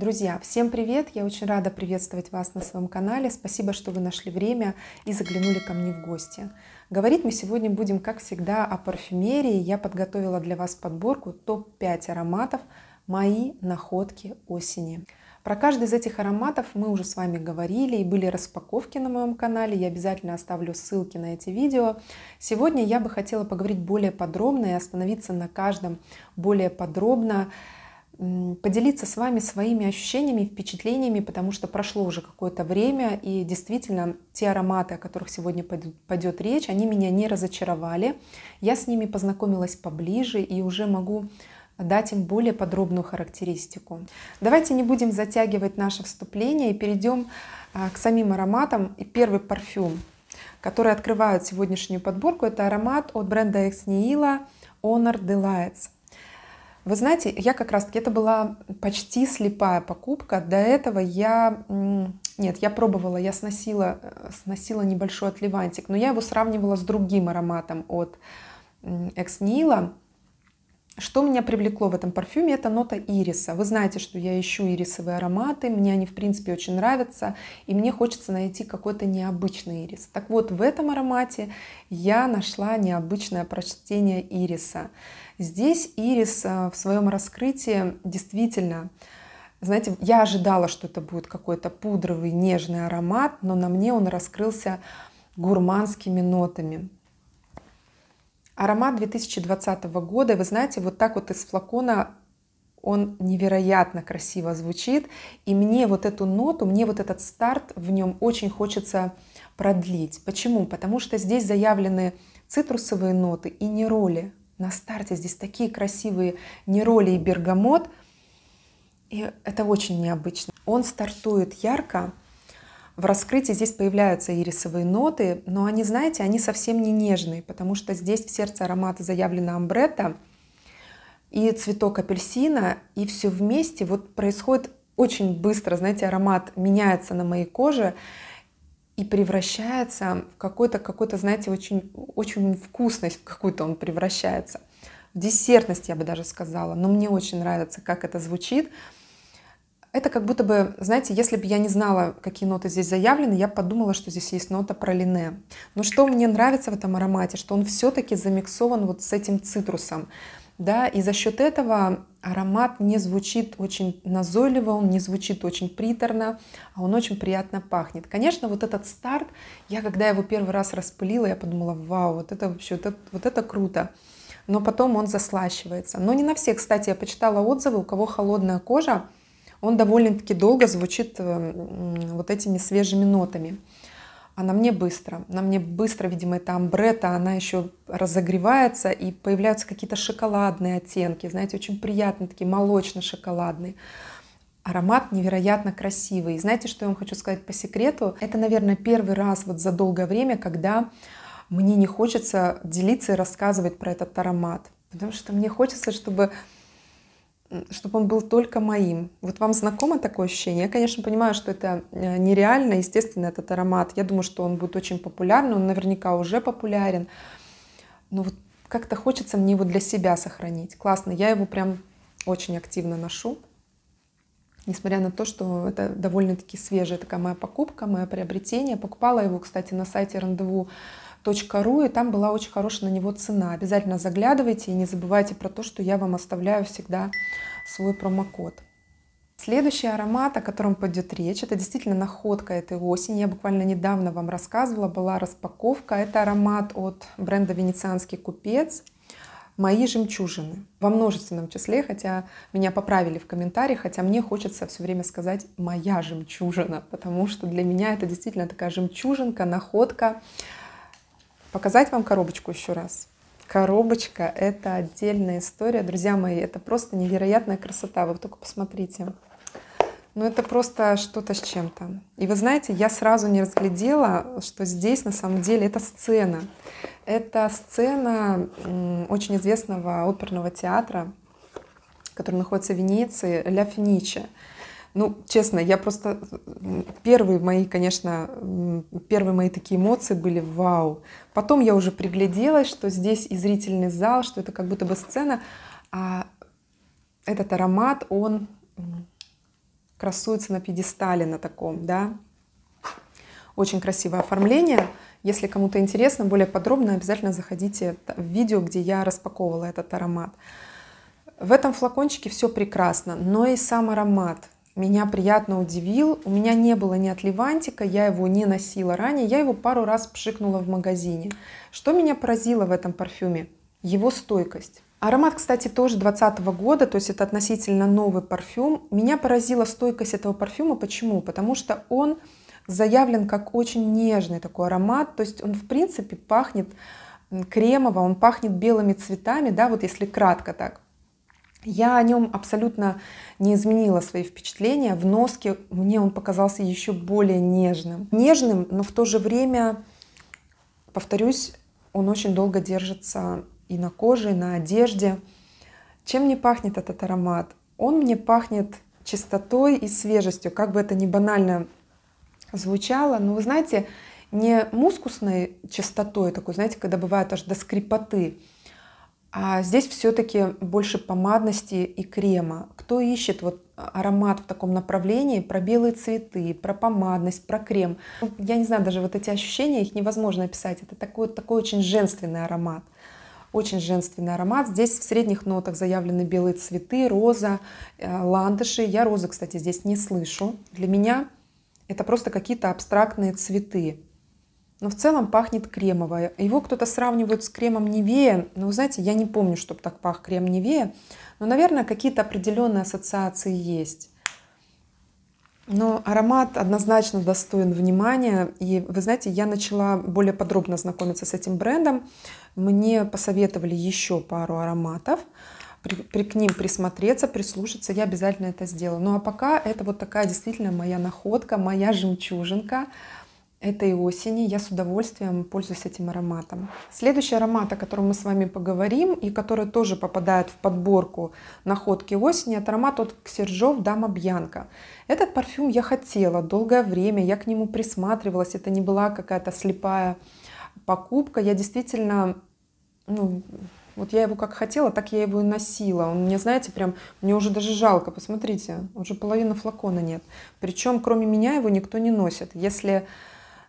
Друзья, всем привет! Я очень рада приветствовать вас на своем канале. Спасибо, что вы нашли время и заглянули ко мне в гости. Говорить мы сегодня будем, как всегда, о парфюмерии. Я подготовила для вас подборку топ-5 ароматов «Мои находки осени». Про каждый из этих ароматов мы уже с вами говорили и были распаковки на моем канале. Я обязательно оставлю ссылки на эти видео. Сегодня я бы хотела поговорить более подробно и остановиться на каждом более подробно поделиться с вами своими ощущениями, впечатлениями, потому что прошло уже какое-то время, и действительно те ароматы, о которых сегодня пойдет речь, они меня не разочаровали. Я с ними познакомилась поближе и уже могу дать им более подробную характеристику. Давайте не будем затягивать наше вступление и перейдем а, к самим ароматам. И первый парфюм, который открывает сегодняшнюю подборку, это аромат от бренда Ex Nihila Honor Delights. Вы знаете, я как раз-таки, это была почти слепая покупка. До этого я, нет, я пробовала, я сносила, э, сносила небольшой отливантик, но я его сравнивала с другим ароматом от Экснила. Что меня привлекло в этом парфюме, это нота ириса. Вы знаете, что я ищу ирисовые ароматы, мне они, в принципе, очень нравятся, и мне хочется найти какой-то необычный ирис. Так вот, в этом аромате я нашла необычное прочтение ириса. Здесь Ирис э, в своем раскрытии действительно знаете, я ожидала, что это будет какой-то пудровый, нежный аромат, но на мне он раскрылся гурманскими нотами. Аромат 2020 года, вы знаете, вот так вот из флакона он невероятно красиво звучит, и мне вот эту ноту, мне вот этот старт в нем очень хочется продлить. Почему? Потому что здесь заявлены цитрусовые ноты и нероли, на старте. Здесь такие красивые нероли и бергамот. И это очень необычно. Он стартует ярко. В раскрытии здесь появляются ирисовые ноты, но они, знаете, они совсем не нежные, потому что здесь в сердце аромата заявлена амбретта и цветок апельсина, и все вместе вот происходит очень быстро, знаете, аромат меняется на моей коже, и превращается в какой-то, какой-то, знаете, очень, очень вкусность какую-то он превращается. В десертность, я бы даже сказала. Но мне очень нравится, как это звучит. Это как будто бы, знаете, если бы я не знала, какие ноты здесь заявлены, я подумала, что здесь есть нота пролине. Но что мне нравится в этом аромате, что он все-таки замиксован вот с этим цитрусом да, и за счет этого аромат не звучит очень назойливо, он не звучит очень приторно, а он очень приятно пахнет. Конечно, вот этот старт, я когда его первый раз распылила, я подумала, вау, вот это вообще, вот это, вот это круто. Но потом он заслащивается. Но не на всех, кстати, я почитала отзывы, у кого холодная кожа, он довольно-таки долго звучит э, вот этими свежими нотами она мне быстро. она мне быстро, видимо, это амбрета, она еще разогревается, и появляются какие-то шоколадные оттенки, знаете, очень приятные, такие молочно-шоколадные. Аромат невероятно красивый. И знаете, что я вам хочу сказать по секрету? Это, наверное, первый раз вот за долгое время, когда мне не хочется делиться и рассказывать про этот аромат. Потому что мне хочется, чтобы чтобы он был только моим. Вот вам знакомо такое ощущение? Я, конечно, понимаю, что это э, нереально, естественно, этот аромат. Я думаю, что он будет очень популярен, он наверняка уже популярен. Но вот как-то хочется мне его для себя сохранить. Классно, я его прям очень активно ношу. Несмотря на то, что это довольно-таки свежая такая моя покупка, мое приобретение. Покупала его, кстати, на сайте рандеву ру и там была очень хорошая на него цена. Обязательно заглядывайте и не забывайте про то, что я вам оставляю всегда свой промокод. Следующий аромат, о котором пойдет речь, это действительно находка этой осени. Я буквально недавно вам рассказывала, была распаковка. Это аромат от бренда «Венецианский купец». Мои жемчужины во множественном числе, хотя меня поправили в комментариях, хотя мне хочется все время сказать моя жемчужина, потому что для меня это действительно такая жемчужинка, находка, Показать вам коробочку еще раз. Коробочка — это отдельная история. Друзья мои, это просто невероятная красота. Вы только посмотрите. Ну, это просто что-то с чем-то. И вы знаете, я сразу не разглядела, что здесь на самом деле это сцена. Это сцена очень известного оперного театра, который находится в Венеции, Ля Финичи. Ну, честно, я просто... Первые мои, конечно, первые мои такие эмоции были вау. Потом я уже пригляделась, что здесь и зрительный зал, что это как будто бы сцена. А этот аромат, он красуется на пьедестале на таком, да. Очень красивое оформление. Если кому-то интересно, более подробно, обязательно заходите в видео, где я распаковывала этот аромат. В этом флакончике все прекрасно, но и сам аромат – меня приятно удивил. У меня не было ни отливантика, я его не носила ранее, я его пару раз пшикнула в магазине. Что меня поразило в этом парфюме? Его стойкость. Аромат, кстати, тоже 2020 года, то есть это относительно новый парфюм. Меня поразила стойкость этого парфюма. Почему? Потому что он заявлен как очень нежный такой аромат, то есть он в принципе пахнет кремово, он пахнет белыми цветами, да, вот если кратко так. Я о нем абсолютно не изменила свои впечатления. В носке мне он показался еще более нежным. Нежным, но в то же время, повторюсь, он очень долго держится и на коже, и на одежде. Чем мне пахнет этот аромат? Он мне пахнет чистотой и свежестью, как бы это ни банально звучало. Но вы знаете, не мускусной чистотой, такой, знаете, когда бывает аж до скрипоты, а здесь все-таки больше помадности и крема. Кто ищет вот аромат в таком направлении, про белые цветы, про помадность, про крем. Я не знаю, даже вот эти ощущения, их невозможно описать. Это такой, такой очень женственный аромат. Очень женственный аромат. Здесь в средних нотах заявлены белые цветы, роза, э, ландыши. Я розы, кстати, здесь не слышу. Для меня это просто какие-то абстрактные цветы но в целом пахнет кремовое. Его кто-то сравнивает с кремом Невея, но, ну, вы знаете, я не помню, чтобы так пах крем Невея, но, наверное, какие-то определенные ассоциации есть. Но аромат однозначно достоин внимания. И вы знаете, я начала более подробно знакомиться с этим брендом. Мне посоветовали еще пару ароматов. При, при, к ним присмотреться, прислушаться, я обязательно это сделаю. Ну а пока это вот такая действительно моя находка, моя жемчужинка – этой осени. Я с удовольствием пользуюсь этим ароматом. Следующий аромат, о котором мы с вами поговорим и который тоже попадает в подборку находки осени, это аромат от Ксержов Дама Бьянка. Этот парфюм я хотела долгое время, я к нему присматривалась, это не была какая-то слепая покупка. Я действительно, ну, вот я его как хотела, так я его и носила. Он мне, знаете, прям, мне уже даже жалко. Посмотрите, уже половина флакона нет. Причем, кроме меня, его никто не носит. Если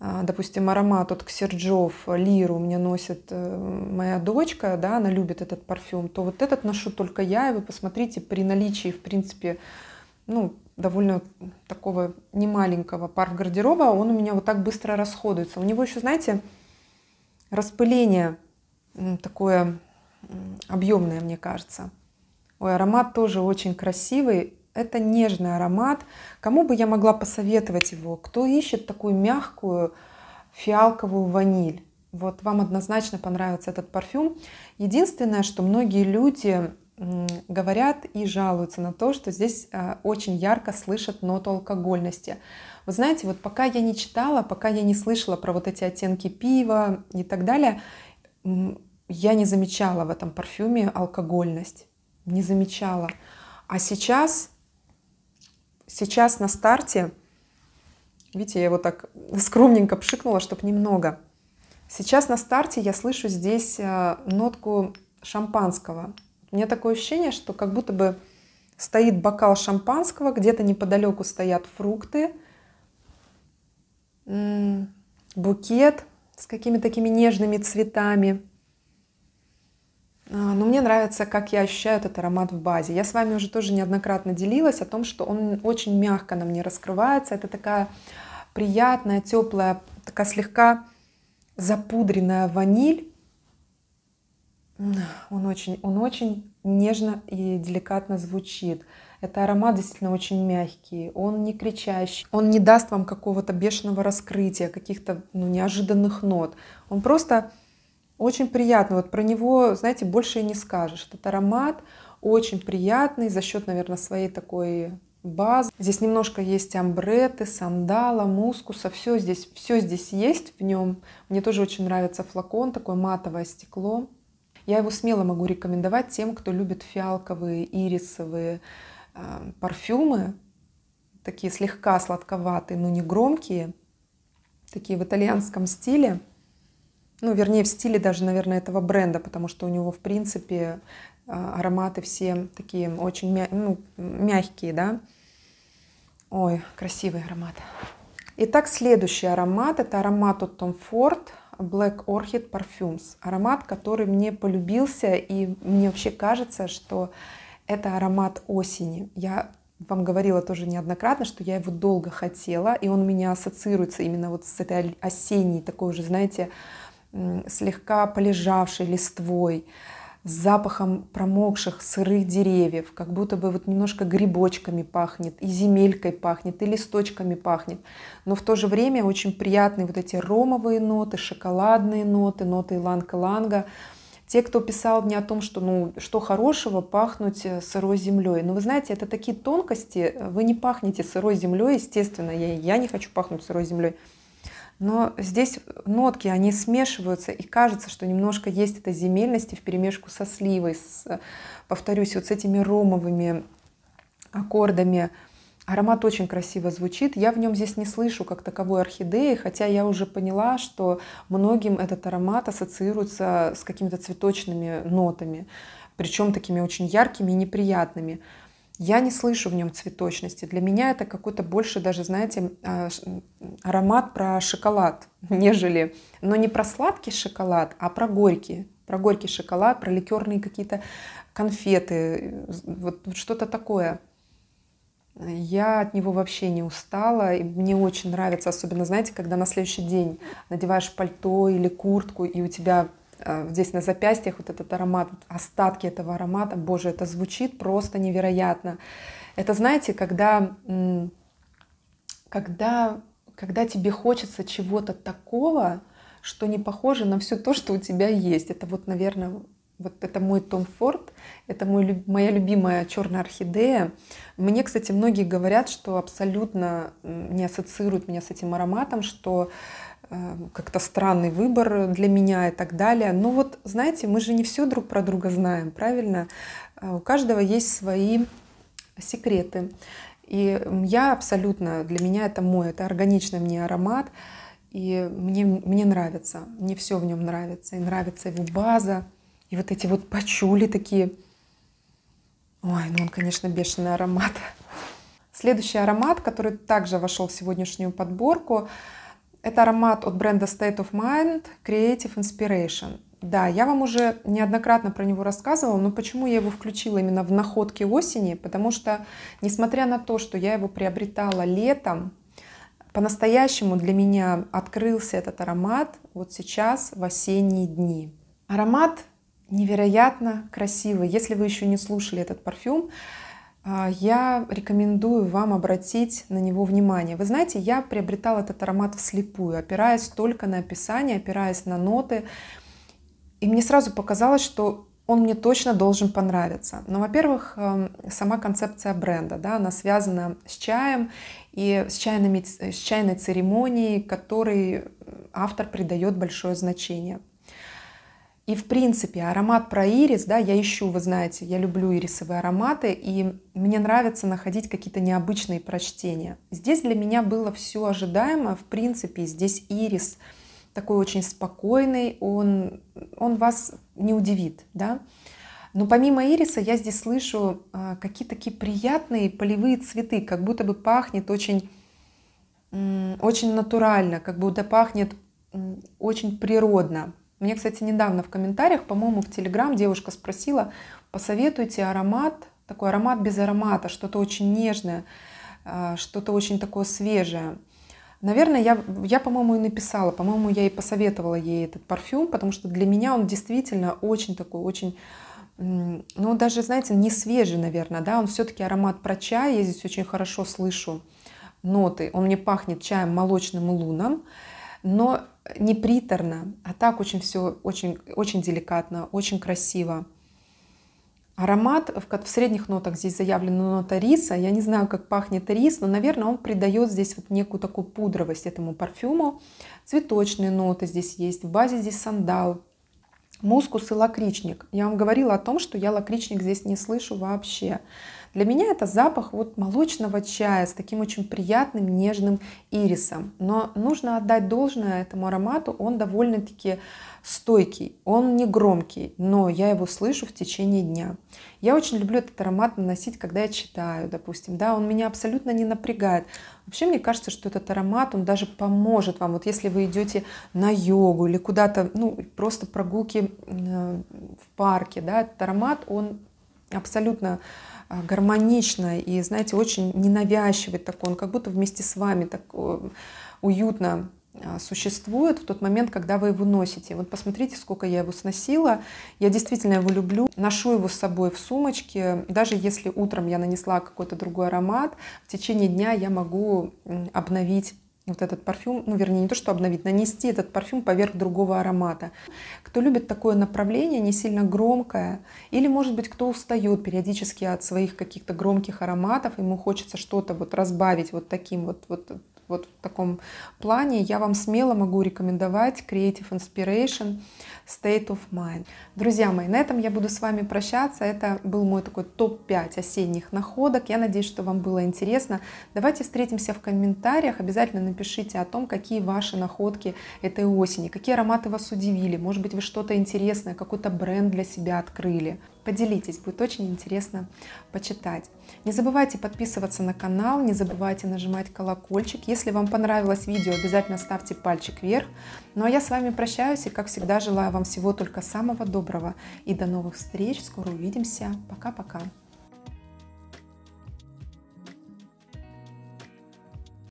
а, допустим, аромат от Ксерджов, лиру мне носит э, моя дочка, да, она любит этот парфюм, то вот этот ношу только я, и вы посмотрите, при наличии, в принципе, ну, довольно такого немаленького пар гардероба, он у меня вот так быстро расходуется. У него еще, знаете, распыление такое объемное, мне кажется. Ой, аромат тоже очень красивый, это нежный аромат. Кому бы я могла посоветовать его? Кто ищет такую мягкую фиалковую ваниль? Вот вам однозначно понравится этот парфюм. Единственное, что многие люди говорят и жалуются на то, что здесь а, очень ярко слышат ноту алкогольности. Вы знаете, вот пока я не читала, пока я не слышала про вот эти оттенки пива и так далее, я не замечала в этом парфюме алкогольность. Не замечала. А сейчас Сейчас на старте, видите, я его так скромненько пшикнула, чтобы немного. Сейчас на старте я слышу здесь э, нотку шампанского. У меня такое ощущение, что как будто бы стоит бокал шампанского, где-то неподалеку стоят фрукты, букет с какими-то такими нежными цветами – а, но мне нравится, как я ощущаю этот аромат в базе. Я с вами уже тоже неоднократно делилась о том, что он очень мягко на мне раскрывается. Это такая приятная, теплая, такая слегка запудренная ваниль. Он очень, он очень нежно и деликатно звучит. Это аромат действительно очень мягкий, он не кричащий, он не даст вам какого-то бешеного раскрытия, каких-то ну, неожиданных нот. Он просто очень приятно. Вот про него, знаете, больше и не скажешь. Этот аромат очень приятный за счет, наверное, своей такой базы. Здесь немножко есть амбреты, сандала, мускуса. Все здесь, все здесь есть в нем. Мне тоже очень нравится флакон, такое матовое стекло. Я его смело могу рекомендовать тем, кто любит фиалковые, ирисовые э, парфюмы. Такие слегка сладковатые, но не громкие. Такие в итальянском стиле ну, вернее, в стиле даже, наверное, этого бренда, потому что у него, в принципе, а, ароматы все такие очень мя ну, мягкие, да. Ой, красивый аромат. Итак, следующий аромат, это аромат от Tom Ford Black Orchid Parfums. Аромат, который мне полюбился, и мне вообще кажется, что это аромат осени. Я вам говорила тоже неоднократно, что я его долго хотела, и он у меня ассоциируется именно вот с этой осенней такой уже, знаете, слегка полежавшей листвой, с запахом промокших сырых деревьев, как будто бы вот немножко грибочками пахнет, и земелькой пахнет, и листочками пахнет. Но в то же время очень приятные вот эти ромовые ноты, шоколадные ноты, ноты иланг-иланга. Те, кто писал мне о том, что, ну, что хорошего пахнуть э, сырой землей. Но вы знаете, это такие тонкости. Э, вы не пахнете сырой землей, естественно. Я, я не хочу пахнуть сырой землей. Но здесь нотки, они смешиваются, и кажется, что немножко есть эта земельность и в перемешку со сливой, с, э, повторюсь, вот с этими ромовыми аккордами. Аромат очень красиво звучит. Я в нем здесь не слышу как таковой орхидеи, хотя я уже поняла, что многим этот аромат ассоциируется с какими-то цветочными нотами, причем такими очень яркими и неприятными. Я не слышу в нем цветочности. Для меня это какой-то больше даже, знаете, а, аромат про шоколад, нежели... Но не про сладкий шоколад, а про горький. Про горький шоколад, про ликерные какие-то конфеты, вот, вот что-то такое. Я от него вообще не устала, и мне очень нравится, особенно, знаете, когда на следующий день надеваешь пальто или куртку, и у тебя Э, здесь на запястьях вот этот аромат, остатки этого аромата, боже, это звучит просто невероятно. Это, знаете, когда, когда, когда тебе хочется чего-то такого, что не похоже на все то, что у тебя есть. Это вот, наверное, вот это мой Том Форд, это мой, моя любимая черная орхидея. Мне, кстати, многие говорят, что абсолютно не ассоциируют меня с этим ароматом, что Э, как-то странный выбор для меня и так далее. Но вот, знаете, мы же не все друг про друга знаем, правильно? Э, у каждого есть свои секреты. И я абсолютно, для меня это мой, это органичный мне аромат. И мне, мне нравится, мне все в нем нравится. И нравится его база, и вот эти вот почули такие. Ой, ну он, конечно, бешеный аромат. Следующий аромат, который также вошел в сегодняшнюю подборку – это аромат от бренда State of Mind Creative Inspiration. Да, я вам уже неоднократно про него рассказывала, но почему я его включила именно в находки осени? Потому что, несмотря на то, что я его приобретала летом, по-настоящему для меня открылся этот аромат вот сейчас, в осенние дни. Аромат невероятно красивый. Если вы еще не слушали этот парфюм, а, я рекомендую вам обратить на него внимание. Вы знаете, я приобретала этот аромат вслепую, опираясь только на описание, опираясь на ноты. И мне сразу показалось, что он мне точно должен понравиться. Но, во-первых, эм, сама концепция бренда, да, она связана с чаем и с, чайными, с чайной церемонией, которой э, автор придает большое значение – и, в принципе, аромат про ирис, да, я ищу, вы знаете, я люблю ирисовые ароматы, и мне нравится находить какие-то необычные прочтения. Здесь для меня было все ожидаемо, в принципе, здесь ирис такой очень спокойный, он, он вас не удивит, да. Но помимо ириса я здесь слышу а, какие-то такие приятные полевые цветы, как будто бы пахнет очень, очень натурально, как будто пахнет очень природно. Мне, кстати, недавно в комментариях, по-моему, в Телеграм девушка спросила, посоветуйте аромат, такой аромат без аромата, что-то очень нежное, э, что-то очень такое свежее. Наверное, я, я по-моему, и написала, по-моему, я и посоветовала ей этот парфюм, потому что для меня он действительно очень такой, очень, ну, даже, знаете, не свежий, наверное, да, он все-таки аромат про чай, я здесь очень хорошо слышу ноты, он мне пахнет чаем молочным и луном, но неприторно, а так очень все очень, очень деликатно, очень красиво. Аромат в, в средних нотах здесь заявлена нота риса. Я не знаю, как пахнет рис, но, наверное, он придает здесь вот некую такую пудровость этому парфюму. Цветочные ноты здесь есть. В базе здесь сандал, мускус и лакричник. Я вам говорила о том, что я лакричник здесь не слышу вообще. Для меня это запах вот молочного чая с таким очень приятным нежным ирисом. Но нужно отдать должное этому аромату, он довольно-таки стойкий, он не громкий, но я его слышу в течение дня. Я очень люблю этот аромат наносить, когда я читаю, допустим, да, он меня абсолютно не напрягает. Вообще, мне кажется, что этот аромат, он даже поможет вам, вот если вы идете на йогу или куда-то, ну, просто прогулки э, в парке, да, этот аромат, он абсолютно а, гармонично и, знаете, очень ненавязчивый такой, он как будто вместе с вами так э, уютно а, существует в тот момент, когда вы его носите. Вот посмотрите, сколько я его сносила. Я действительно его люблю. Ношу его с собой в сумочке. Даже если утром я нанесла какой-то другой аромат, в течение дня я могу обновить вот этот парфюм, ну вернее не то, что обновить, нанести этот парфюм поверх другого аромата. Кто любит такое направление, не сильно громкое, или может быть кто устает периодически от своих каких-то громких ароматов, ему хочется что-то вот разбавить вот таким вот, вот, вот в таком плане, я вам смело могу рекомендовать Creative Inspiration state of mind. Друзья мои, на этом я буду с вами прощаться. Это был мой такой топ-5 осенних находок. Я надеюсь, что вам было интересно. Давайте встретимся в комментариях. Обязательно напишите о том, какие ваши находки этой осени, какие ароматы вас удивили. Может быть, вы что-то интересное, какой-то бренд для себя открыли. Поделитесь, будет очень интересно почитать. Не забывайте подписываться на канал, не забывайте нажимать колокольчик. Если вам понравилось видео, обязательно ставьте пальчик вверх. Ну а я с вами прощаюсь и, как всегда, желаю вам всего только самого доброго и до новых встреч. Скоро увидимся. Пока-пока.